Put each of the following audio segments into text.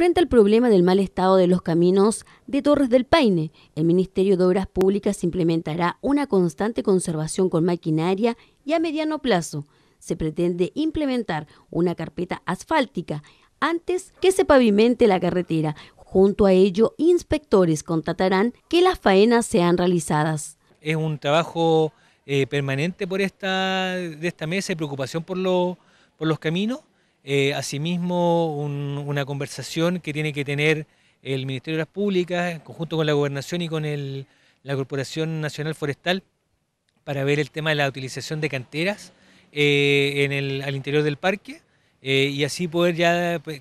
Frente al problema del mal estado de los caminos de Torres del Paine, el Ministerio de Obras Públicas implementará una constante conservación con maquinaria y a mediano plazo se pretende implementar una carpeta asfáltica antes que se pavimente la carretera. Junto a ello, inspectores contratarán que las faenas sean realizadas. Es un trabajo eh, permanente por esta, de esta mesa de preocupación por, por los caminos eh, asimismo, una conversación que tiene que tener el Ministerio de Obras Públicas en conjunto con la Gobernación y con la Corporación Nacional Forestal para ver el tema de la utilización de canteras eh, al interior del parque eh, y así poder ya pues,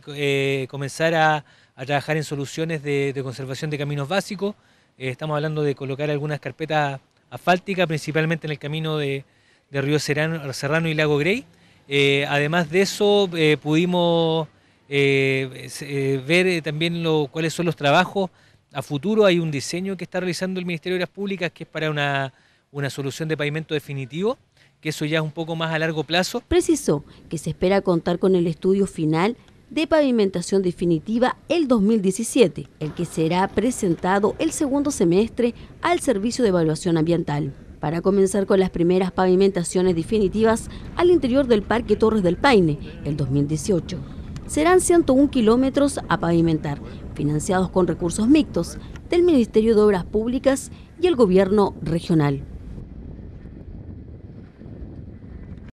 comenzar a, trabajar en soluciones de, conservación de caminos básicos. estamos hablando de colocar algunas carpetas asfálticas, principalmente en el camino de, Río Serrano y Lago Grey eh, además de eso, eh, pudimos eh, ver también cuáles son los trabajos a futuro. Hay un diseño que está realizando el Ministerio de Obras Públicas que es para una, una solución de pavimento definitivo que eso ya es un poco más a largo plazo. Precisó que se espera contar con el estudio final de pavimentación definitiva el 2017, el que será presentado el segundo semestre al Servicio de Evaluación Ambiental para comenzar con las primeras pavimentaciones definitivas al interior del Parque Torres del Paine el 2018. Serán 101 kilómetros a pavimentar, financiados con recursos mixtos del Ministerio de Obras Públicas y el Gobierno Regional.